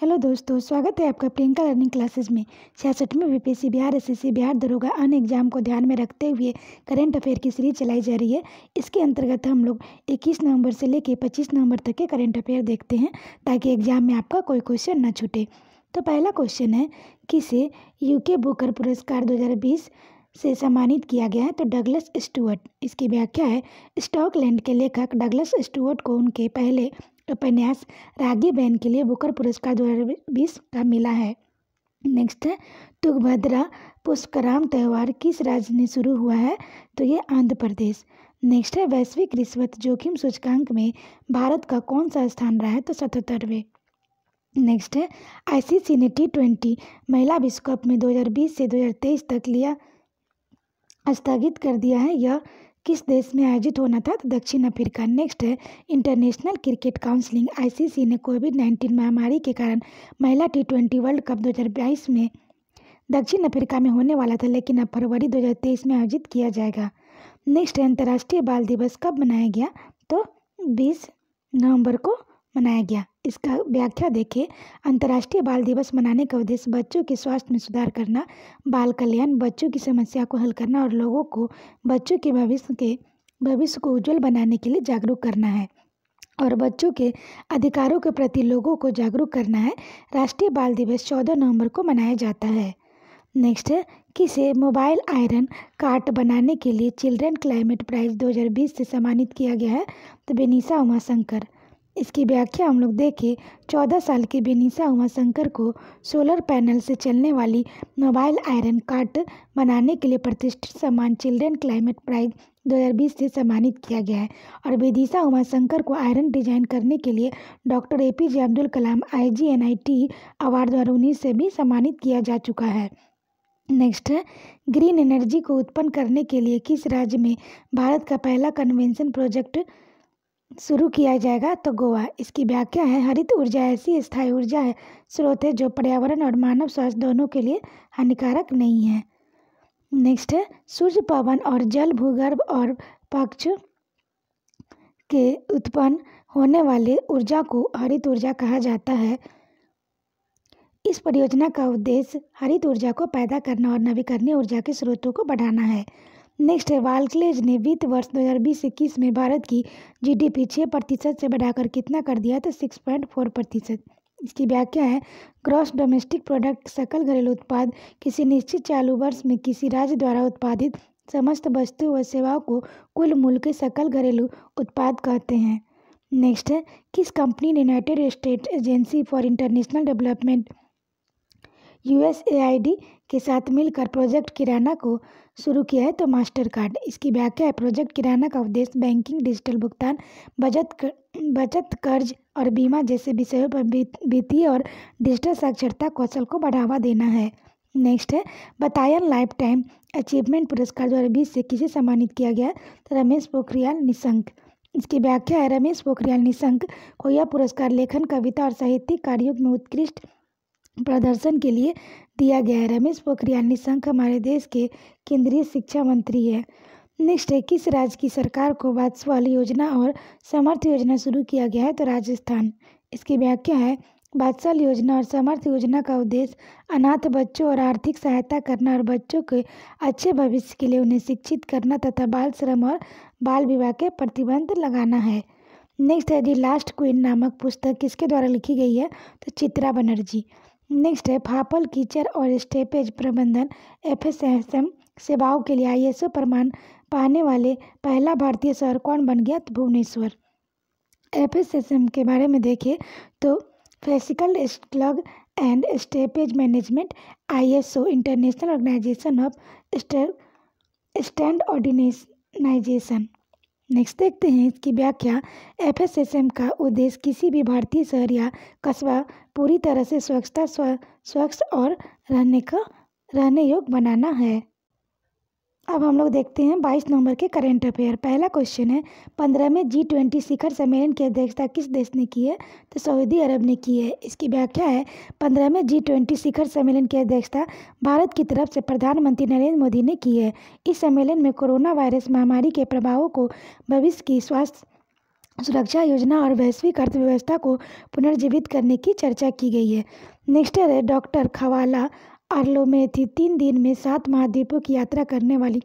hello दोस्तों स्वागत है आपका प्रियंका लर्निंग क्लासेस में छियासठवीं P Bihar S C Bihar दरोगा अन एग्जाम को ध्यान में रखते हुए करंट अफेयर की सीरीज चलाई जा रही है इसके अंतर्गत हम लोग 21 नवंबर से लेकर 25 नवंबर तक के करंट अफेयर देखते हैं ताकि एग्जाम में आपका कोई क्वेश्चन न छूटे तो पहला क्वेश्चन है किसे यूके बुकर पुरस्कार दो से सम्मानित किया गया है तो डगलस स्टूअर्ट इसकी व्याख्या है स्टॉकलैंड के लेखक डगलस स्टूअर्ट को उनके पहले उपन्यास रागी बहन के लिए बुकर पुरस्कार 2020 का मिला है नेक्स्ट है तुगभद्रा पुष्कराम त्यौहार किस राज्य में शुरू हुआ है तो ये आंध्र प्रदेश नेक्स्ट है वैश्विक रिश्वत जोखिम सूचकांक में भारत का कौन सा स्थान रहा है तो सतहत्तरवें नेक्स्ट है आईसीसी ने टी ट्वेंटी महिला विश्व कप में 2020 से 2023 तक लिया स्थगित कर दिया है यह किस देश में आयोजित होना था तो दक्षिण अफ्रीका नेक्स्ट है इंटरनेशनल क्रिकेट काउंसिलिंग आईसीसी ने कोविड नाइन्टीन महामारी के कारण महिला टी ट्वेंटी वर्ल्ड कप बाईस में दक्षिण अफ्रीका में होने वाला था लेकिन अब फरवरी तेईस में आयोजित किया जाएगा नेक्स्ट है अंतर्राष्ट्रीय बाल दिवस कब मनाया गया तो बीस नवंबर को मनाया गया इसका व्याख्या देखें अंतर्राष्ट्रीय बाल दिवस मनाने का उद्देश्य बच्चों के स्वास्थ्य में सुधार करना बाल कल्याण बच्चों की समस्या को हल करना और लोगों को बच्चों के भविष्य के भविष्य को उज्जवल बनाने के लिए जागरूक करना है और बच्चों के अधिकारों के प्रति लोगों को जागरूक करना है राष्ट्रीय बाल दिवस चौदह नवंबर को मनाया जाता है नेक्स्ट है किसे मोबाइल आयरन कार्ट बनाने के लिए चिल्ड्रन क्लाइमेट प्राइज 2020 से सम्मानित किया गया है तो बेनिसा उमाशंकर इसकी व्याख्या हम लोग देखें चौदह साल की बेनिसा उमा शंकर को सोलर पैनल से चलने वाली मोबाइल आयरन कार्ट बनाने के लिए प्रतिष्ठित सम्मान चिल्ड्रेन क्लाइमेट प्राइज 2020 से सम्मानित किया गया है और बेदिशा उमा शंकर को आयरन डिजाइन करने के लिए doctor A P J Abdul Kalam I G N I T award दो हज़ार उन्नीस से भी सम्मानित किया जा चुका है नेक्स्ट है ग्रीन एनर्जी को उत्पन्न करने के लिए किस राज्य में भारत का पहला कन्वेंशन प्रोजेक्ट शुरू किया जाएगा तो गोवा इसकी व्याख्या है हरित ऊर्जा ऐसी स्थायी ऊर्जा है स्रोत है जो पर्यावरण और मानव स्वास्थ्य दोनों के लिए हानिकारक नहीं है नेक्स्ट है सूर्य पवन और जल भूगर्भ और पक्ष के उत्पन्न होने वाले ऊर्जा को हरित ऊर्जा कहा जाता है इस परियोजना का उद्देश्य हरित ऊर्जा को पैदा करना और नवीकरणीय ऊर्जा के स्रोतों को बढ़ाना है नेक्स्ट है वालक्लेज ने वित्त वर्ष दो हज़ार बीस इक्कीस में भारत की जीडीपी छः प्रतिशत से बढ़ाकर कितना कर दिया था फोर प्रतिशत इसकी व्याख्या है ग्रॉस डोमेस्टिक प्रोडक्ट सकल घरेलू उत्पाद किसी निश्चित चालू वर्ष में किसी राज्य द्वारा उत्पादित समस्त वस्तु व सेवाओं को कुल मूल के सकल घरेलू उत्पाद कहते हैं नेक्स्ट है किस कंपनी ने United State agency for international development USAID के साथ मिलकर प्रोजेक्ट किराना को शुरू किया है तो मास्टर कार्ड इसकी व्याख्या है प्रोजेक्ट किराना का उद्देश्य बैंकिंग डिजिटल भुगतान बचत बचत कर्ज और बीमा जैसे विषयों पर वित्तीय और डिजिटल साक्षरता कौशल को बढ़ावा देना है नेक्स्ट है बतायन लाइफ टाइम अचीवमेंट पुरस्कार दो हज़ार बीस से किसे सम्मानित किया गया तो रमेश पोखरियाल निशंक इसकी व्याख्या है रमेश पोखरियाल निशंक को यह पुरस्कार लेखन कविता और साहित्यिक कार्यों में उत्कृष्ट प्रदर्शन के लिए दिया गया है रमेश पोखरियाल निशंक हमारे देश के केंद्रीय शिक्षा मंत्री है नेक्स्ट है किस राज्य की सरकार को वात्सवाल योजना और समर्थ योजना शुरू किया गया है तो राजस्थान इसकी व्याख्या है बादशाल योजना और समर्थ योजना का उद्देश्य अनाथ बच्चों और आर्थिक सहायता करना और बच्चों के अच्छे भविष्य के लिए उन्हें शिक्षित करना तथा बाल श्रम और बाल विवाह के प्रतिबंध लगाना है नेक्स्ट है दी लास्ट क्वीन नामक पुस्तक किसके द्वारा लिखी गई है तो चित्रा बनर्जी नेक्स्ट है फापल कीचड़ और स्टेपेज प्रबंधन एफ एस एस एम सेवाओं के लिए आई एस प्रमाण पाने वाले पहला भारतीय शहर कौन बन गया तो Bhubaneswar F S S M के बारे में देखिए तो faecal sludge and septage management I S O international organisation of stand ऑर्डिनेशनाइजेशन नेक्स्ट देखते हैं इसकी व्याख्या एफ एस एस एम का उद्देश्य किसी भी भारतीय शहर या कस्बा पूरी तरह से स्वच्छता स्व स्वच्छ और रहने का रहने योग्य बनाना है अब हम लोग देखते हैं बाईस नंबर के करेंट अफेयर पहला क्वेश्चन है पंद्रह में जी ट्वेंटी शिखर सम्मेलन की अध्यक्षता किस देश ने की है तो सऊदी अरब ने की है इसकी व्याख्या है पंद्रह में जी ट्वेंटी शिखर सम्मेलन की अध्यक्षता भारत की तरफ से प्रधानमंत्री नरेंद्र मोदी ने की है इस सम्मेलन में कोरोना वायरस महामारी के प्रभावों को भविष्य की स्वास्थ्य सुरक्षा योजना और वैश्विक अर्थव्यवस्था को पुनर्जीवित करने की चर्चा की गई है नेक्स्ट है डॉक्टर खवाला आर्लो में थी तीन दिन में सात महाद्वीपों की यात्रा करने वाली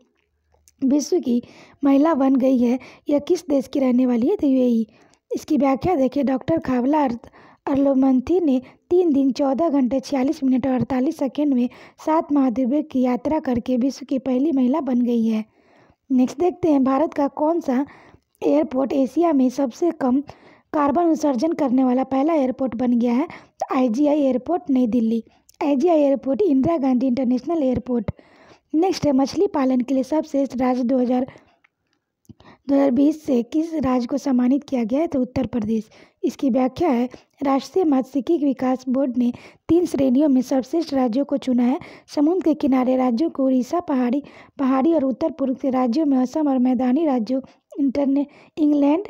विश्व की महिला बन गई है यह किस देश की रहने वाली है तो इसकी व्याख्या देखिए डॉक्टर खावला अर्थ अर्लोमंथी ने तीन दिन चौदह घंटे छियालीस मिनट और अड़तालीस सेकेंड में सात महाद्वीपों की यात्रा करके विश्व की पहली महिला बन गई है नेक्स्ट देखते हैं भारत का कौन सा एयरपोर्ट एशिया में सबसे कम कार्बन उत्सर्जन करने वाला पहला एयरपोर्ट बन गया है तो आईजीआई एयरपोर्ट नई दिल्ली एजिया airport Indira Gandhi international airport next है मछली पालन के लिए सर्वश्रेष्ठ राज्य दो दो हज़ार हज़ार बीस से किस राज्य को सम्मानित किया गया है तो उत्तर प्रदेश इसकी व्याख्या है राष्ट्रीय मत्स्यिकी विकास बोर्ड ने तीन श्रेणियों में सर्वश्रेष्ठ राज्यों को चुना है समुद्र के किनारे राज्यों को उड़ीसा पहाड़ी पहाड़ी और उत्तर पूर्व के राज्यों में असम और मैदानी राज्यों इंटरने इंग्लैंड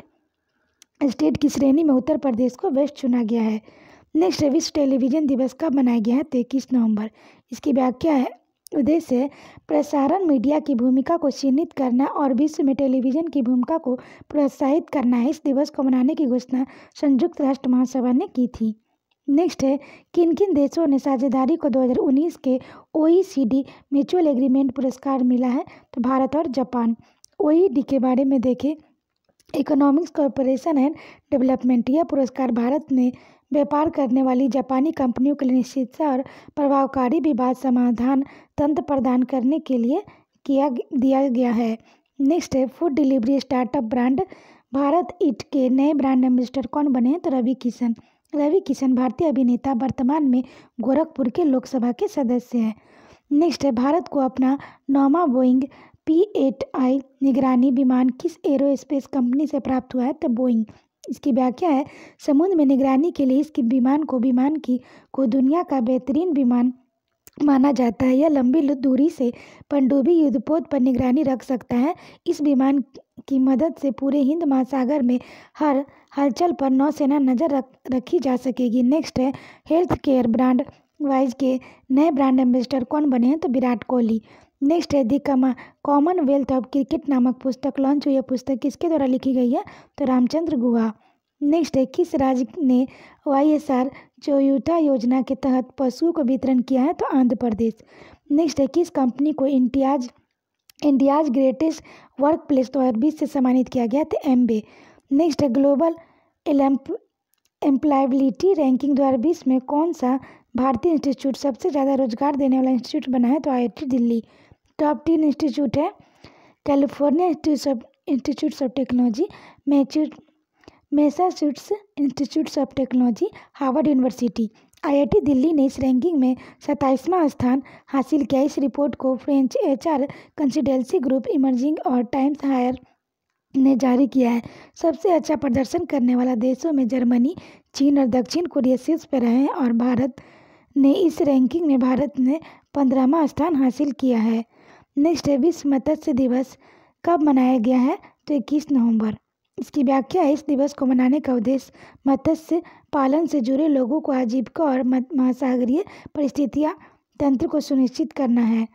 स्टेट की श्रेणी में उत्तर प्रदेश को बेस्ट चुना गया है नेक्स्ट है विश्व टेलीविज़न दिवस कब मनाया गया है तेईस नवंबर इसकी व्याख्या है उद्देश्य प्रसारण मीडिया की भूमिका को चिन्हित करना और विश्व में टेलीविज़न की भूमिका को प्रोत्साहित करना है इस दिवस को मनाने की घोषणा संयुक्त राष्ट्र महासभा ने की थी नेक्स्ट है किन किन देशों ने साझेदारी को 2019 के ओईसीडी म्यूचुअल एग्रीमेंट पुरस्कार मिला है तो भारत और जापान ओईडी के बारे में देखें इकोनॉमिक्स कॉरपोरेशन एंड डेवलपमेंट यह पुरस्कार भारत ने व्यापार करने वाली जापानी कंपनियों के लिए निश्चित और प्रभावकारी विवाद समाधान तंत्र प्रदान करने के लिए किया दिया गया है नेक्स्ट है food delivery startup brand Bharat eat के नए ब्रांड एम्बेसडर कौन बने हैं तो रवि किशन रवि किशन भारतीय अभिनेता वर्तमान में गोरखपुर के लोकसभा के सदस्य हैं नेक्स्ट है भारत को अपना नौमा बोइंग पी एट आई निगरानी विमान किस एरोस्पेस कंपनी से प्राप्त हुआ है तो बोइंग इसकी व्याख्या है समुद्र में निगरानी के लिए इसके विमान को विमान की को दुनिया का बेहतरीन विमान माना जाता है यह लंबी दूरी से पनडुब्बी युद्धपोत पर निगरानी रख सकता है इस विमान की मदद से पूरे हिंद महासागर में हर हलचल पर नौसेना नज़र रख रखी जा सकेगी नेक्स्ट है हेल्थ केयर ब्रांड वाइज के नए ब्रांड एम्बेसडर कौन बने हैं तो विराट कोहली नेक्स्ट है दी कमा कॉमनवेल्थ ऑफ क्रिकेट नामक पुस्तक लॉन्च हुई है पुस्तक किसके द्वारा लिखी गई है तो रामचंद्र गुहा नेक्स्ट है किस राज्य ने वाई एस आर चोयुटा योजना के तहत पशुओं को वितरण किया है तो आंध्र प्रदेश नेक्स्ट है किस कंपनी को India's India's greatest work place दो हज़ार बीस से सम्मानित किया गया था एम बे नेक्स्ट है ग्लोबल एम्प्लायबिलिटी रैंकिंग दो हज़ार बीस में कौन सा भारतीय इंस्टीट्यूट सबसे ज़्यादा रोजगार देने वाला इंस्टीट्यूट बना है तो I Delhi top ten institute है California institutes of technology Massachusetts Massachusetts institutes of technology Harvard university IIT Delhi ने इस रैंकिंग में सत्ताईसवां स्थान हासिल किया इस रिपोर्ट को French HR consultancy group emerging और टाइम्स हायर ने जारी किया है सबसे अच्छा प्रदर्शन करने वाला देशों में जर्मनी चीन और दक्षिण कोरिया शीर्ष पर रहे हैं और भारत ने इस रैंकिंग में भारत ने पंद्रहवा स्थान हासिल किया है नेक्स्ट है विश्व मत्स्य दिवस कब मनाया गया है तो इक्कीस नवंबर इसकी व्याख्या है इस दिवस को मनाने का उद्देश्य मत्स्य पालन से जुड़े लोगों को आजीविका और महासागरीय परिस्थितियाँ तंत्र को सुनिश्चित करना है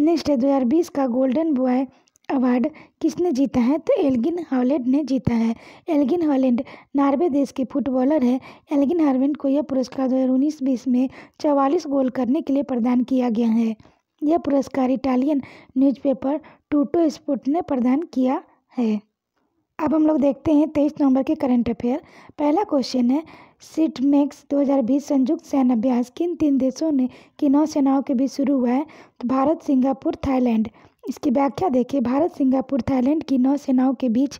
नेक्स्ट है बीस का गोल्डन बॉय अवार्ड किसने जीता है तो एल्गिन हॉलैंड ने जीता है एल्गिन हॉलैंड नार्वे देश के फुटबॉलर है एल्गिन हार्वेंड को यह पुरस्कार उन्नीस बीस में चवालीस गोल करने के लिए प्रदान किया गया है यह पुरस्कार इटालियन न्यूज़पेपर टूटो स्पुट ने प्रदान किया है अब हम लोग देखते हैं तेईस नवंबर के करंट अफेयर पहला क्वेश्चन है सिटमेक्स 2020 संयुक्त सैन्य अभ्यास किन तीन देशों ने की सेनाओं के बीच शुरू हुआ है तो भारत सिंगापुर थाईलैंड इसकी व्याख्या देखिए भारत सिंगापुर थाईलैंड की नौ सेनाओं के बीच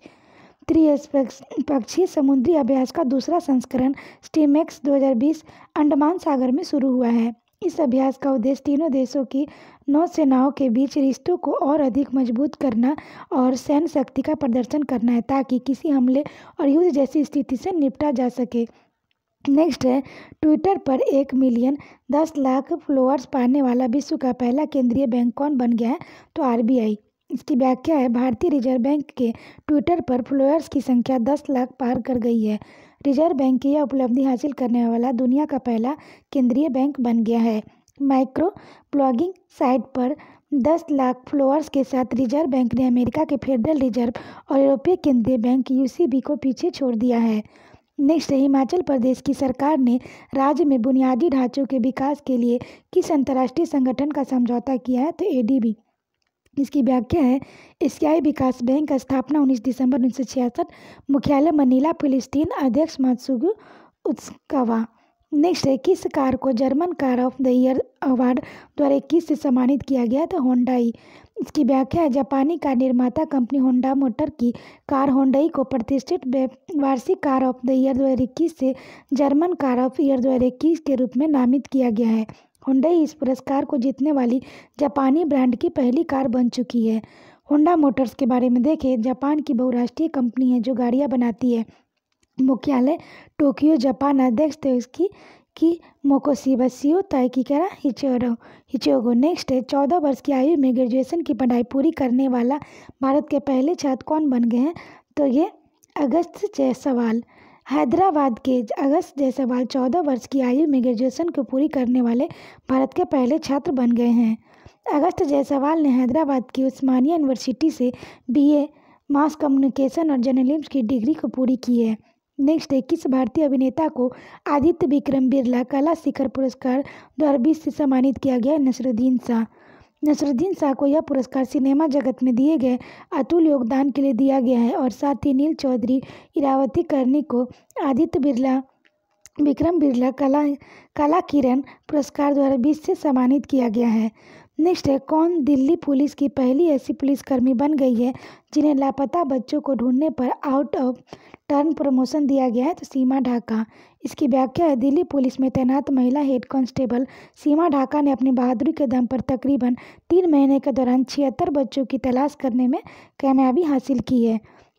त्रिपक्षीय समुद्री अभ्यास का दूसरा संस्करण स्टीमैक्स 2020 अंडमान सागर में शुरू हुआ है इस अभ्यास का उद्देश्य तीनों देशों की नौसेनाओं के बीच रिश्तों को और अधिक मजबूत करना और सैन्य शक्ति का प्रदर्शन करना है ताकि किसी हमले और युद्ध जैसी स्थिति से निपटा जा सके नेक्स्ट है ट्विटर पर एक मिलियन दस लाख फॉलोअर्स पाने वाला विश्व का पहला केंद्रीय बैंक कौन बन गया है तो आरबीआई इसकी व्याख्या है भारतीय रिजर्व बैंक के ट्विटर पर फॉलोअर्स की संख्या दस लाख पार कर गई है रिजर्व बैंक की यह उपलब्धि हासिल करने वाला दुनिया का पहला केंद्रीय बैंक बन गया है माइक्रो ब्लॉगिंग साइट पर 10 लाख फ्लोअर्स के साथ रिजर्व बैंक ने अमेरिका के फेडरल रिजर्व और यूरोपीय केंद्रीय बैंक यूसीबी को पीछे छोड़ दिया है नेक्स्ट हिमाचल प्रदेश की सरकार ने राज्य में बुनियादी ढांचों के विकास के लिए किस अंतर्राष्ट्रीय संगठन का समझौता किया है तो एडीबी इसकी व्याख्या है एशियाई विकास बैंक का स्थापना उन्नीस दिसंबर उन्नीस सौ छियासठ मुख्यालय मनीला फिलिस्तीन अध्यक्ष मात्सुगु उत्सकवा नेक्स्ट है किस कार को German car of the year award द्वारा इक्कीस से सम्मानित किया गया था होंडाई इसकी व्याख्या है जापानी कार निर्माता कंपनी होंडा मोटर की कार होंडाई को प्रतिष्ठित वार्षिक कार ऑफ द ईयर दो से जर्मन कार ऑफ ईयर दो के रूप में नामित किया गया है हुंडई इस पुरस्कार को जीतने वाली जापानी ब्रांड की पहली कार बन चुकी है होंडा मोटर्स के बारे में देखें जापान की बहुराष्ट्रीय कंपनी है जो गाड़ियाँ बनाती है मुख्यालय टोक्यो जापान अध्यक्ष थे उसकी की मोकोसीबसियो ताइकिकरा हिचोरो हिचोगो नेक्स्ट है चौदह वर्ष की आयु में ग्रेजुएशन की पढ़ाई पूरी करने वाला भारत के पहले छात्र कौन बन गए हैं तो ये अगस्त जय सवाल हैदराबाद के अगस्त जायसवाल चौदह वर्ष की आयु में ग्रेजुएशन को पूरी करने वाले भारत के पहले छात्र बन गए हैं अगस्त जायसवाल ने हैदराबाद की उस्मानिया यूनिवर्सिटी से बीए मास कम्युनिकेशन और जर्नलिज्म की डिग्री को पूरी की है नेक्स्ट इक्कीस भारतीय अभिनेता को आदित्य विक्रम बिरला कला शिखर पुरस्कार दो हजार बीस से सम्मानित किया गया नसरुद्दीन शाह नसरुद्दीन शाह को यह पुरस्कार सिनेमा जगत में दिए गए अतुल योगदान के लिए दिया गया है और साथ ही नील चौधरी इरावती करनी को आदित्य बिरला विक्रम बिरला कला कला किरण पुरस्कार द्वारा बीस से सम्मानित किया गया है नेक्स्ट है कौन दिल्ली पुलिस की पहली ऐसी पुलिसकर्मी बन गई है जिन्हें लापता बच्चों को ढूंढने पर आउट ऑफ टर्न प्रमोशन दिया गया है तो सीमा ढाका इसकी व्याख्या है दिल्ली पुलिस में तैनात महिला हेड कांस्टेबल सीमा ढाका ने अपनी बहादुरी के दम पर तकरीबन तीन महीने के दौरान छिहत्तर बच्चों की तलाश करने में कामयाबी हासिल की है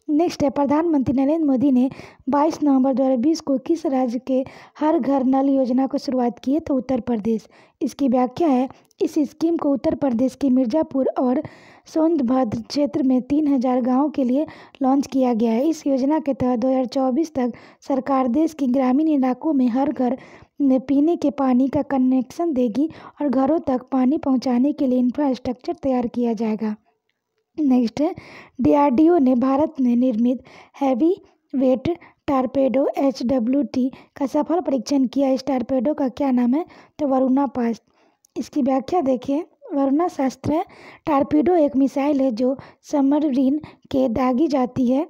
नेक्स्ट है प्रधानमंत्री नरेंद्र मोदी ने 22 नवंबर 2020 को किस राज्य के हर घर नल योजना को शुरुआत की है तो उत्तर प्रदेश इसकी व्याख्या है इस स्कीम को उत्तर प्रदेश के मिर्ज़ापुर और सोनभद्र क्षेत्र में तीन हजार गाँव के लिए लॉन्च किया गया है इस योजना के तहत 2024 तक सरकार देश के ग्रामीण इलाकों में हर घर में पीने के पानी का कनेक्शन देगी और घरों तक पानी पहुँचाने के लिए इंफ्रास्ट्रक्चर तैयार किया जाएगा नेक्स्ट डीआरडीओ ने भारत में निर्मित heavy weight torpedo H W T का सफल परीक्षण किया इस टारपेडो का क्या नाम है तो वरुणा पास इसकी व्याख्या देखें वरुणा शास्त्र टारपेडो एक मिसाइल है जो समरीन के दागी जाती है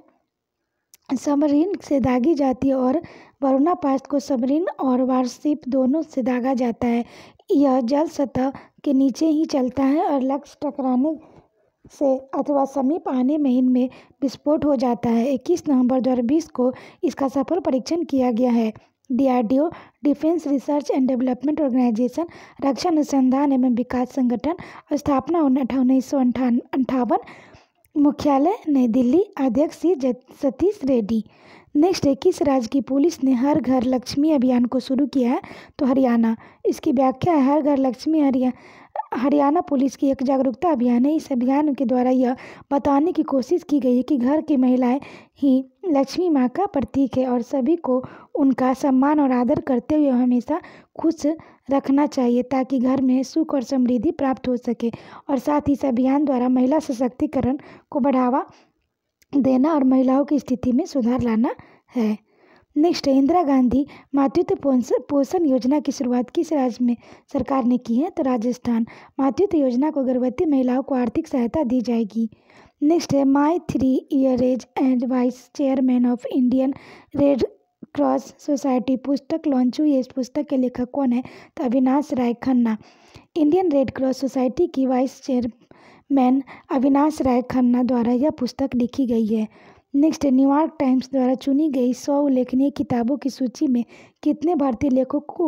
समरीन से दागी जाती है और वरुणा पास को समरीन और वारशिप दोनों से दागा जाता है यह जल सतह के नीचे ही चलता है और लक्ष्य टकराने से अथवा समीप आने में इनमें विस्फोट हो जाता है इक्कीस नवंबर दो को इसका सफल परीक्षण किया गया है DRDO defence research and development organisation रक्षा अनुसंधान एवं विकास संगठन स्थापना उन्नीस सौ अंठावन मुख्यालय नई दिल्ली अध्यक्ष सी सतीश रेड्डी नेक्स्ट इक्कीस राज्य की पुलिस ने हर घर लक्ष्मी अभियान को शुरू किया है तो हरियाणा इसकी व्याख्या है हर घर लक्ष्मी हरिया हरियाणा पुलिस की एक जागरूकता अभियान है इस अभियान के द्वारा यह बताने की कोशिश की गई है कि घर की महिलाएं ही लक्ष्मी माँ का प्रतीक है और सभी को उनका सम्मान और आदर करते हुए हमेशा खुश रखना चाहिए ताकि घर में सुख और समृद्धि प्राप्त हो सके और साथ ही इस अभियान द्वारा महिला सशक्तिकरण को बढ़ावा देना और महिलाओं की स्थिति में सुधार लाना है नेक्स्ट है इंदिरा गांधी मातृत्व पोषण योजना की शुरुआत किस राज्य में सरकार ने की है तो राजस्थान मातृत्व योजना को गर्भवती महिलाओं को आर्थिक सहायता दी जाएगी नेक्स्ट है my three year age and vice chairman of Indian Red Cross Society पुस्तक लॉन्च हुई है इस पुस्तक के लेखक कौन है तो Avinash Rai Khanna Indian Red Cross Society की वाइस चेयरमैन अविनाश राय खन्ना द्वारा यह पुस्तक लिखी गई है नेक्स्ट न्यूयॉर्क टाइम्स द्वारा चुनी गई सौ उल्लेखनीय किताबों की सूची में कितने भारतीय लेखकों को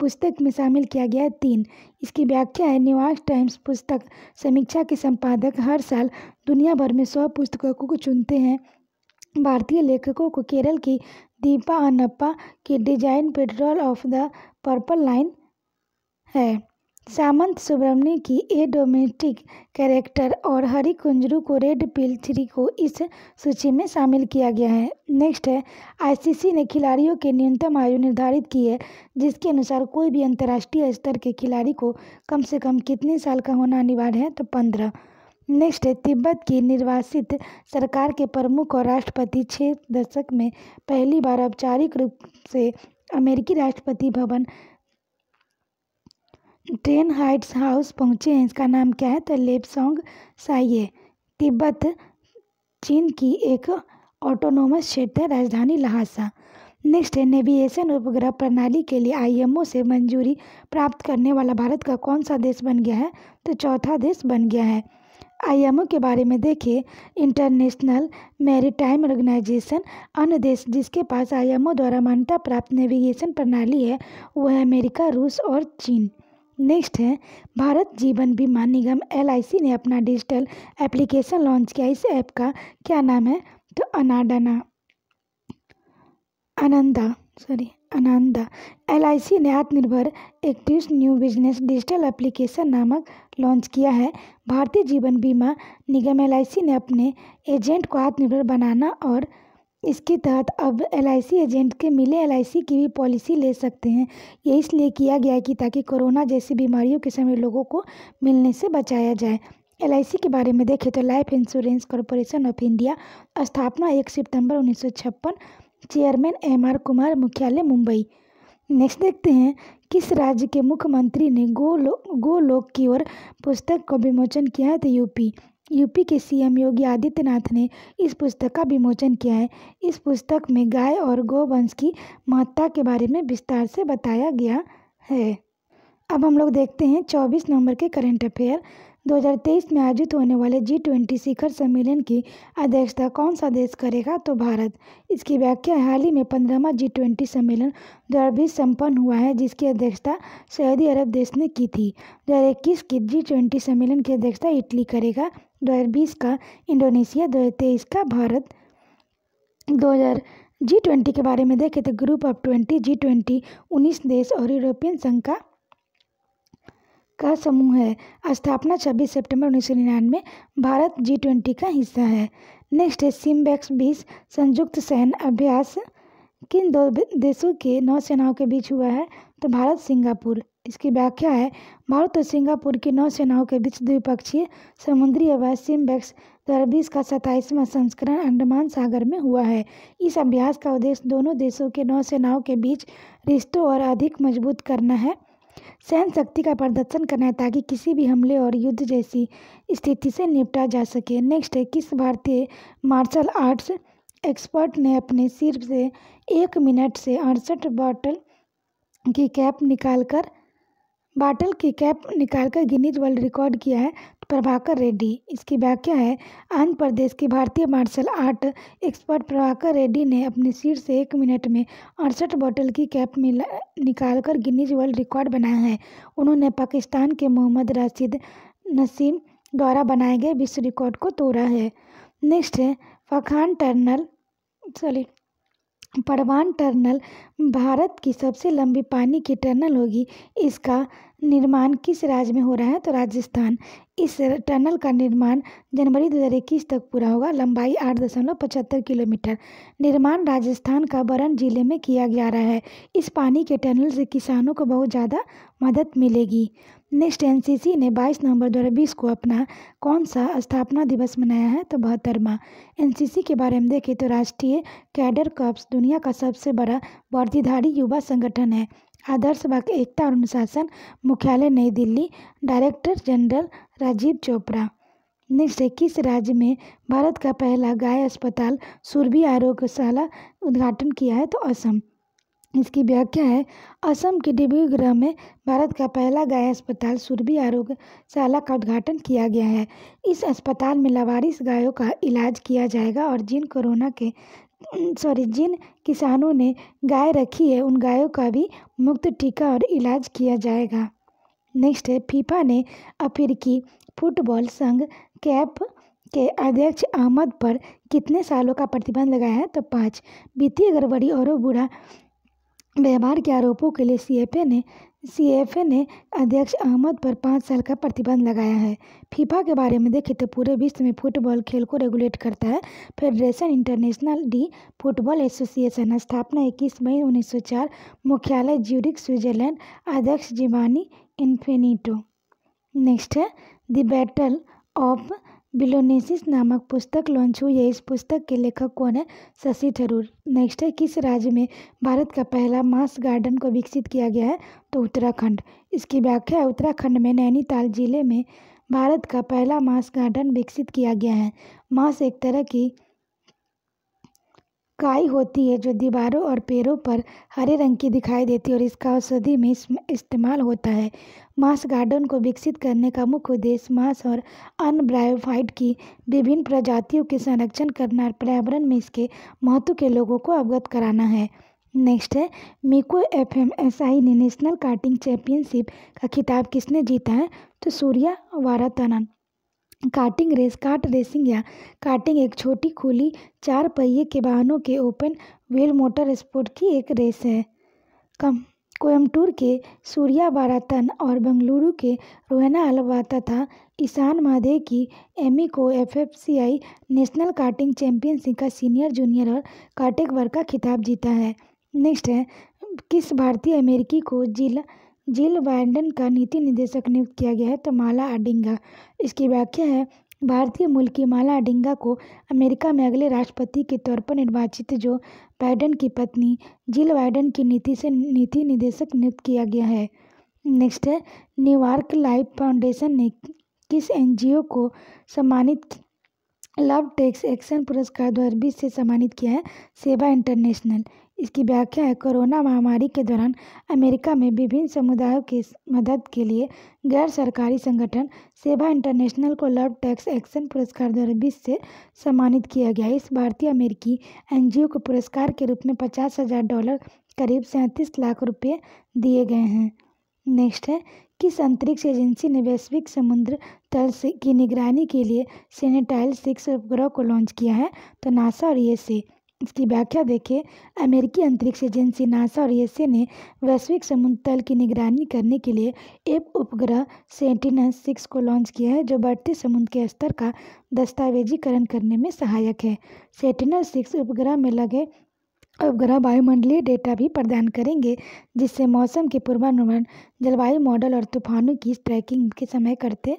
पुस्तक में शामिल किया गया है तीन इसकी व्याख्या है न्यूयॉर्क टाइम्स पुस्तक समीक्षा के संपादक हर साल दुनिया भर में सौ पुस्तकों को चुनते हैं भारतीय लेखकों को केरल की दीपा अनप्पा के design petrol of the purple line है सामंत सुब्रमण्य की ए डोमेस्टिक कैरेक्टर और हरी कुंजरू को रेड पिल थ्री को इस सूची में शामिल किया गया है नेक्स्ट है आईसीसी ने खिलाड़ियों के न्यूनतम आयु निर्धारित की है जिसके अनुसार कोई भी अंतर्राष्ट्रीय स्तर के खिलाड़ी को कम से कम कितने साल का होना अनिवार्य है तो पंद्रह नेक्स्ट है तिब्बत की निर्वासित सरकार के प्रमुख और राष्ट्रपति छः दशक में पहली बार औपचारिक रूप से अमेरिकी राष्ट्रपति भवन ट्रेन हाइट्स हाउस पहुँचे हैं इसका नाम क्या है तो लेपसोंग साइए तिब्बत चीन की एक ऑटोनोमस क्षेत्र है राजधानी लहासा नेक्स्ट है नेविएशन उपग्रह प्रणाली के लिए आईएमओ से मंजूरी प्राप्त करने वाला भारत का कौन सा देश बन गया है तो चौथा देश बन गया है आईएमओ के बारे में देखिए इंटरनेशनल मैरीटाइम ऑर्गेनाइजेशन अन्य देश जिसके पास आईएमओ द्वारा मान्यता प्राप्त नेविगेशन प्रणाली है वह अमेरिका रूस और चीन नेक्स्ट है भारत जीवन बीमा निगम एल ने अपना डिजिटल एप्लीकेशन लॉन्च किया इस ऐप का क्या नाम है तो अनाडना आनंदा सॉरी आनंदा एल ने आत्मनिर्भर active new business digital application नामक लॉन्च किया है भारतीय जीवन बीमा निगम एल ने अपने एजेंट को आत्मनिर्भर बनाना और इसके तहत अब एल एजेंट के मिले एल की भी पॉलिसी ले सकते हैं ये इसलिए किया गया है कि ताकि कोरोना जैसी बीमारियों के समय लोगों को मिलने से बचाया जाए एल के बारे में देखें तो life insurance corporation of India स्थापना एक सितंबर उन्नीस चेयरमैन एम आर कुमार मुख्यालय मुंबई नेक्स्ट देखते हैं किस राज्य के मुख्यमंत्री ने गो लो, गो लोक की ओर पुस्तक का विमोचन किया है तो यूपी यूपी के सीएम योगी आदित्यनाथ ने इस पुस्तक का विमोचन किया है इस पुस्तक में गाय और गोवंश की महत्ता के बारे में विस्तार से बताया गया है अब हम लोग देखते हैं 24 नवंबर के करंट अफेयर 2023 में आयोजित होने वाले जी ट्वेंटी शिखर सम्मेलन की अध्यक्षता कौन सा देश करेगा तो भारत इसकी व्याख्या हाल ही में पंद्रहवा जी ट्वेंटी सम्मेलन दो संपन्न हुआ है जिसकी अध्यक्षता सऊदी अरब देश ने की थी दो हज़ार इक्कीस की जी ट्वेंटी सम्मेलन की अध्यक्षता इटली करेगा 2020 का इंडोनेशिया 2023 का भारत 2000 जी ट्वेंटी के बारे में देखें तो group of twenty G twenty उन्नीस देश और यूरोपियन संघ का का समूह है स्थापना 26 सितंबर उन्नीस सौ भारत जी ट्वेंटी का हिस्सा है नेक्स्ट है सिम्बैक्स बीस संयुक्त सैन्य अभ्यास किन दो देशों के नौसेनाओं के बीच हुआ है तो भारत सिंगापुर इसकी व्याख्या है भारत और सिंगापुर की नौसेनाओं के बीच द्विपक्षीय समुद्री अभ्यास सिम्बेक्स दो बीस का सत्ताईसवां संस्करण अंडमान सागर में हुआ है इस अभ्यास का उद्देश्य दोनों देशों के नौसेनाओं के बीच रिश्तों और अधिक मजबूत करना है सहन शक्ति का प्रदर्शन करना है ताकि किसी भी हमले और युद्ध जैसी स्थिति से निपटा जा सके नेक्स्ट है किस भारतीय मार्शल आर्ट्स एक्सपर्ट ने अपने सिर से एक मिनट से अड़सठ बॉटल की कैप निकालकर बाटल की कैप निकालकर गिनीज वर्ल्ड रिकॉर्ड किया है प्रभाकर रेड्डी इसकी व्याख्या है आंध्र प्रदेश की भारतीय martial art expert Prabhakar Reddy ने अपने सिर से एक मिनट में अड़सठ बॉटल की कैप में निकालकर गिनीज वर्ल्ड रिकॉर्ड बनाया है उन्होंने पाकिस्तान के मोहम्मद राशिद नसीम द्वारा बनाए गए विश्व रिकॉर्ड को तोड़ा है नेक्स्ट है फखान टर्नल सॉरी परवान टर्नल भारत की सबसे लंबी पानी की टनल होगी इसका निर्माण किस राज्य में हो रहा है तो राजस्थान इस टनल का निर्माण जनवरी इक्कीस तक पूरा होगा लंबाई आठ दशमलव पचहत्तर किलोमीटर निर्माण राजस्थान का बरन जिले में किया जा रहा है इस पानी के टनल से किसानों को बहुत ज़्यादा मदद मिलेगी नेक्स्ट एनसीसी ने 22 नवंबर 2020 को अपना कौन सा स्थापना दिवस मनाया है तो बहत्तरवा एनसीसी के बारे में देखें तो राष्ट्रीय कैडर कप्स दुनिया का सबसे बड़ा वर्दीधारी युवा संगठन है आदर्श वाक्य एकता और अनुशासन मुख्यालय Nai Delhi director general Rajiv Chopra next है किस राज्य में भारत का पहला गाय अस्पताल सूरबी आरोग्यशाला उद्घाटन किया है तो असम इसकी व्याख्या है असम के डिब्रूगढ़ में भारत का पहला गाय अस्पताल सुरभि आरोग्यशाला का उद्घाटन किया गया है इस अस्पताल में लावारिस गायों का इलाज किया जाएगा और जिन कोरोना के सॉरी जिन किसानों ने गाय रखी है उन गायों का भी मुफ्त टीका और इलाज किया जाएगा नेक्स्ट है फीफा ने अफ्रीकी फुटबॉल संघ कैप के अध्यक्ष अहमद पर कितने सालों का प्रतिबंध लगाया है तो पाँच वित्तीय गड़बड़ी और बुरा व्यवहार के आरोपों के लिए सी ने सी ने अध्यक्ष अहमद पर पाँच साल का प्रतिबंध लगाया है फीफा के बारे में देखें तो पूरे विश्व में फुटबॉल खेल को रेगुलेट करता है federation international de football association स्थापना 21 मई 1904 मुख्यालय ज्यूरिक स्विट्जरलैंड अध्यक्ष जिवानी इन्फेनिटो नेक्स्ट है द बैटल ऑफ बिलोनेसिस नामक पुस्तक लॉन्च हुई है इस पुस्तक के लेखक कौन है शशि थरूर नेक्स्ट है किस राज्य में भारत का पहला मास गार्डन को विकसित किया गया है तो उत्तराखंड इसकी व्याख्या है उत्तराखंड में नैनीताल जिले में भारत का पहला मास गार्डन विकसित किया गया है मास एक तरह की काई होती है जो दीवारों और पेड़ों पर हरे रंग की दिखाई देती है और इसका औषधि में इस्तेमाल होता है मांस गार्डन को विकसित करने का मुख्य उद्देश्य मांस और अन्य ब्रायोफाइट की विभिन्न प्रजातियों के संरक्षण करना और पर्यावरण में इसके महत्व के लोगों को अवगत कराना है नेक्स्ट है MECO F M S I ने नेशनल कार्टिंग चैंपियनशिप का खिताब किसने जीता है तो सूर्या वारातनन कार्टिंग रेस कार्ट रेसिंग या कार्टिंग एक छोटी खुली चार पहिए के वाहनों के ओपन व्हील मोटर स्पोर्ट की एक रेस है कम कोयमटूर के बारातन और बंगलुरु के रोहना अलवाता था ईशान महादे की एमी को एफ नेशनल कार्टिंग चैंपियनशिप का सीनियर जूनियर और कार्टिक वर्ग का खिताब जीता है नेक्स्ट है किस भारतीय अमेरिकी को जिला जिल वाइडन का नीति निदेशक नियुक्त किया गया है तो माला अडिंगा इसकी व्याख्या है भारतीय मूल की माला अडिंगा को अमेरिका में अगले राष्ट्रपति के तौर पर निर्वाचित जो बाइडन की पत्नी जिल वाइडन की नीति से नीति निदेशक नियुक्त किया गया है नेक्स्ट है न्यूयॉर्क लाइफ फाउंडेशन ने किस एनजीओ को सम्मानित लव टेक्स एक्शन पुरस्कार दो से सम्मानित किया है सेवा इंटरनेशनल इसकी व्याख्या है कोरोना महामारी के दौरान अमेरिका में विभिन्न समुदायों की मदद के लिए गैर सरकारी संगठन सेवा इंटरनेशनल को लव टैक्स एक्शन पुरस्कार दो हज़ार बीस से सम्मानित किया गया इस भारतीय अमेरिकी एन को पुरस्कार के रूप में पचास हज़ार डॉलर करीब सैंतीस लाख रुपये दिए गए हैं नेक्स्ट है किस अंतरिक्ष एजेंसी ने वैश्विक समुद्र तल की निगरानी के लिए सेनेटाइल सिक्स उपग्रह को लॉन्च किया है तो नासा और ये से इसकी व्याख्या देखें अमेरिकी अंतरिक्ष एजेंसी नासा और एस ने वैश्विक समुद्र तल की निगरानी करने के लिए एक उपग्रह सेंटिनस सिक्स को लॉन्च किया है जो बढ़ते समुद्र के स्तर का दस्तावेजीकरण करने में सहायक है सेंटिनल सिक्स उपग्रह में लगे उपग्रह वायुमंडलीय डेटा भी प्रदान करेंगे जिससे मौसम के पूर्वानुमान जलवायु मॉडल और तूफानों की ट्रैकिंग के समय करते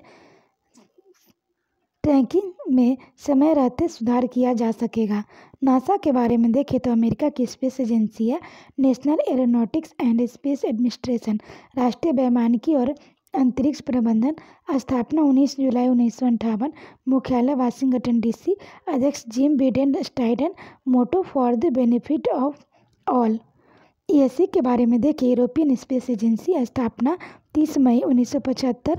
ट्रैकिंग में समय रहते सुधार किया जा सकेगा नासा के बारे में देखें तो अमेरिका की स्पेस एजेंसी है national aeronautics and space administration राष्ट्रीय वैमानिकी और अंतरिक्ष प्रबंधन स्थापना 19 जुलाई उन्नीस मुख्यालय वाशिंगटन डीसी अध्यक्ष Jim Bridenstine motto for the benefit of all E के बारे में देखें यूरोपियन स्पेस एजेंसी स्थापना 30 मई 1975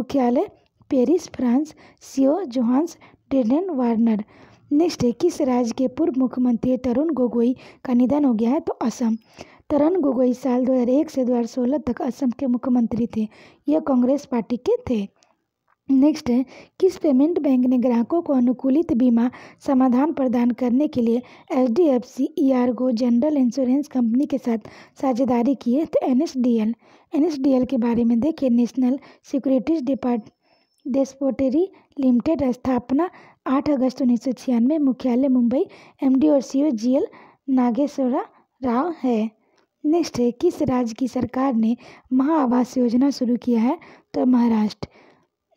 मुख्यालय पेरिस फ्रांस सियो जोहान्स डेलन वार्नर नेक्स्ट है किस राज्य के पूर्व मुख्यमंत्री तरुण गोगोई का निधन हो गया है तो असम तरुण गोगोई साल 2001 से 2016 तक असम के मुख्यमंत्री थे यह कांग्रेस पार्टी के थे नेक्स्ट है किस पेमेंट बैंक ने ग्राहकों को अनुकूलित बीमा समाधान प्रदान करने के लिए H D F C ERGO general insurance company के साथ साझेदारी की है तो N S D L N S D L के बारे में देखिए नेशनल सिक्योरिटीज डिपार्ट डेस्पोटेरी लिमिटेड स्थापना आठ अगस्त उन्नीस सौ छियानवे मुख्यालय मुंबई एमडी और जी जीएल नागेश्वरा राव है नेक्स्ट है किस राज्य की सरकार ने महाआवास योजना शुरू किया है तो महाराष्ट्र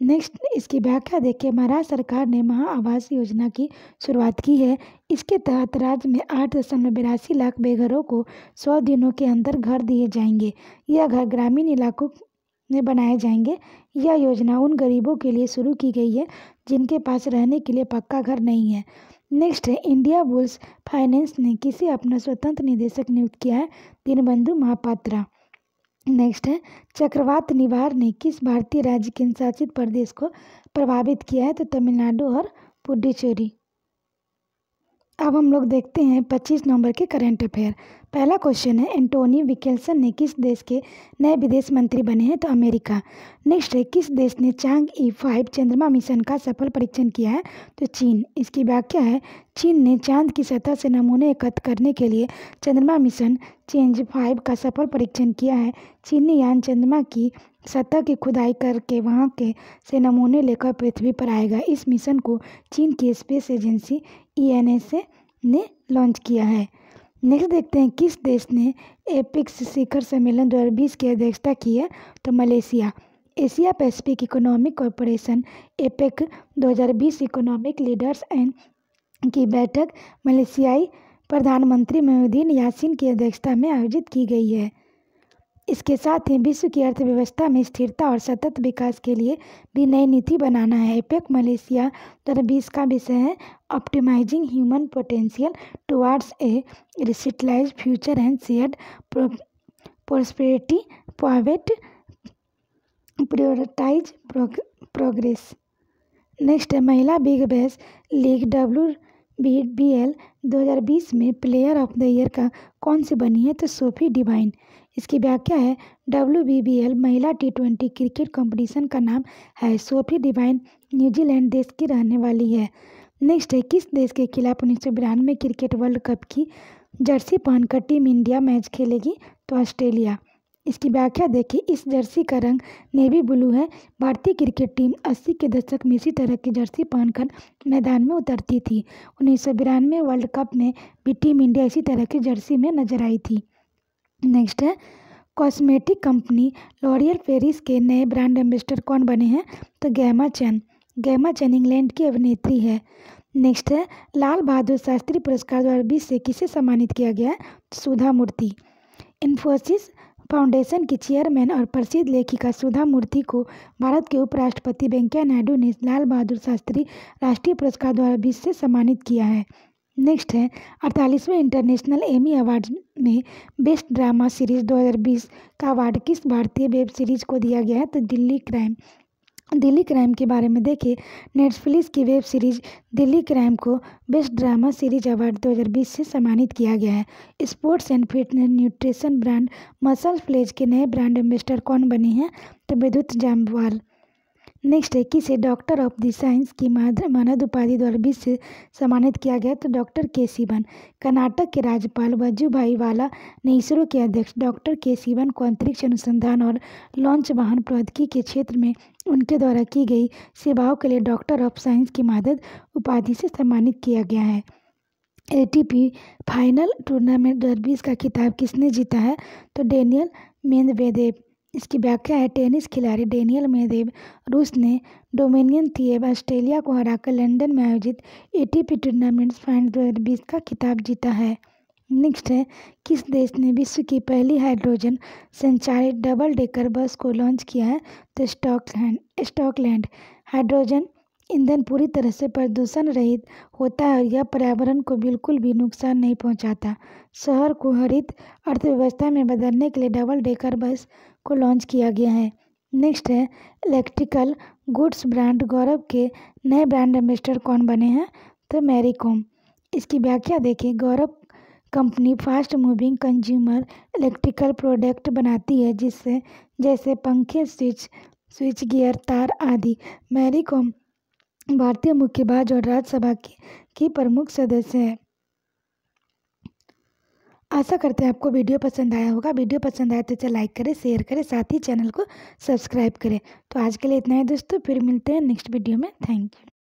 नेक्स्ट इसकी व्याख्या देखिए महाराष्ट्र सरकार ने महाआवास योजना की शुरुआत की है इसके तहत राज्य में आठ दशमलव बिरासी लाख बेघरों को सौ दिनों के अंदर घर दिए जाएंगे यह घर ग्रामीण इलाकों बनाए जाएंगे यह योजना उन गरीबों के लिए शुरू की गई है जिनके पास रहने के लिए पक्का घर नहीं है नेक्स्ट है इंडिया बुल्स फाइनेंस ने किसे अपना स्वतंत्र निदेशक नियुक्त किया है दीनबंधु महापात्रा नेक्स्ट है चक्रवात निवार ने किस भारतीय राज्य के शासित प्रदेश को प्रभावित किया है तो तमिलनाडु और पुडुचेरी अब हम लोग देखते हैं 25 नवंबर के करंट अफेयर पहला क्वेश्चन है एंटोनी विकेल्सन ने किस देश के नए विदेश मंत्री बने हैं तो अमेरिका नेक्स्ट है किस देश ने चांग ई फाइव चंद्रमा मिशन का सफल परीक्षण किया है तो चीन इसकी व्याख्या है चीन ने चांद की सतह से नमूने एकत्र करने के लिए चंद्रमा मिशन चेंज फाइव का सफल परीक्षण किया है चीनी यान चंद्रमा की सतह की खुदाई करके वहाँ के से नमूने लेकर पृथ्वी पर आएगा इस मिशन को चीन की space agency E N S A ने लॉन्च किया है नेक्स्ट देखते हैं किस देश ने एपिक्स शिखर सम्मेलन 2020 की अध्यक्षता की है तो Malaysia Asia Pacific economic corporation APEC 2020 economic leaders end की बैठक मलेशियाई प्रधानमंत्री मोहद्दीन यासिन की अध्यक्षता में आयोजित की गई है इसके साथ ही विश्व की अर्थव्यवस्था में स्थिरता और सतत विकास के लिए भी नई नीति बनाना है एपेक मलेशिया दो का विषय है optimising human potential towards a रिसिटलाइज future and shared prosperity poverty prioritize progress next है महिला big bash league W B B L बीस में प्लेयर ऑफ द ईयर का कौन सी बनी है तो सोफी डिवाइन इसकी व्याख्या है डब्ल्यू बी बी एल महिला टी ट्वेंटी क्रिकेट कंपटीशन का नाम है सोफी डिवाइन न्यूजीलैंड देश की रहने वाली है नेक्स्ट है किस देश के खिलाफ उन्नीस सौ बिरानवे क्रिकेट वर्ल्ड कप की जर्सी पहनकर टीम इंडिया मैच खेलेगी तो ऑस्ट्रेलिया इसकी व्याख्या देखिए इस जर्सी का रंग नेवी ब्लू है भारतीय क्रिकेट टीम 80 के दशक में इसी तरह की जर्सी पहनकर मैदान में उतरती थी उन्नीस सौ बिरानवे वर्ल्ड कप में भी टीम इंडिया इसी तरह की जर्सी में नजर आई थी नेक्स्ट है कॉस्मेटिक कंपनी लॉरियल पेरिस के नए ब्रांड एम्बेसडर कौन बने हैं तो Gemma Chan Gemma Chan England की अभिनेत्री है नेक्स्ट है लाल बहादुर शास्त्री पुरस्कार दो हज़ार बीस से किसे सम्मानित किया गया है सुधा मूर्ति इन्फोसिस फाउंडेशन की चेयरमैन और प्रसिद्ध लेखिका सुधा मूर्ति को भारत के उपराष्ट्रपति वेंकैया नायडू ने लाल बहादुर शास्त्री राष्ट्रीय पुरस्कार दो हज़ार बीस से सम्मानित किया है नेक्स्ट है अड़तालीसवें इंटरनेशनल एमी अवार्ड में बेस्ट ड्रामा सीरीज 2020 का अवार्ड किस भारतीय वेब सीरीज को दिया गया है तो दिल्ली क्राइम दिल्ली क्राइम के बारे में देखें नेटफ्लिक्स की वेब सीरीज दिल्ली क्राइम को बेस्ट ड्रामा सीरीज अवार्ड 2020 से सम्मानित किया गया है sports and fitness nutrition brand muscle blaze के नए ब्रांड एम्बेसडर कौन बनी हैं तो विद्युत जामवाल नेक्स्ट है किसे डॉक्टर ऑफ द साइंस की मानद उपाधि द्वारा से सम्मानित किया गया तो डॉक्टर के सिवन कर्नाटक के राज्यपाल वजूभाई वाला ने इसरो के अध्यक्ष डॉक्टर के सिवन को अंतरिक्ष अनुसंधान और लॉन्च वाहन प्रौद्योगिकी के क्षेत्र में उनके द्वारा की गई सेवाओं के लिए डॉक्टर ऑफ साइंस की मादद उपाधि से सम्मानित किया गया है ए फाइनल टूर्नामेंट दो का खिताब किसने जीता है तो डेनियल मेंदवेदेव इसकी व्याख्या है टेनिस खिलाड़ी डेनियल मेदेव रूस ने डोमिनियन थिएब ऑस्ट्रेलिया को हराकर लंदन में आयोजित ए टूर्नामेंट फाइनल दो हज़ार बीस का खिताब जीता है नेक्स्ट है किस देश ने विश्व की पहली हाइड्रोजन संचालित डबल डेकर बस को लॉन्च किया है तो स्टॉकलैंड स्टॉकलैंड हाइड्रोजन ईंधन पूरी तरह से प्रदूषण रहित होता है और यह पर्यावरण को बिल्कुल भी नुकसान नहीं पहुंचाता शहर को हरित अर्थव्यवस्था में बदलने के लिए डबल डेकर बस को लॉन्च किया गया है नेक्स्ट है इलेक्ट्रिकल गुड्स ब्रांड गौरव के नए ब्रांड एम्बेसडर कौन बने हैं तो मैरी कॉम इसकी व्याख्या देखें Gaurav company fast moving consumer electrical product बनाती है जिससे जैसे पंखे स्विच स्विच गियर तार आदि मैरी कॉम भारतीय मुक्केबाज और राज्यसभा की, की प्रमुख सदस्य हैं आशा करते हैं आपको वीडियो पसंद आया होगा वीडियो पसंद आया तो इसे लाइक करें शेयर करें साथ ही चैनल को सब्सक्राइब करें तो आज के लिए इतना ही दोस्तों फिर मिलते हैं नेक्स्ट वीडियो में थैंक यू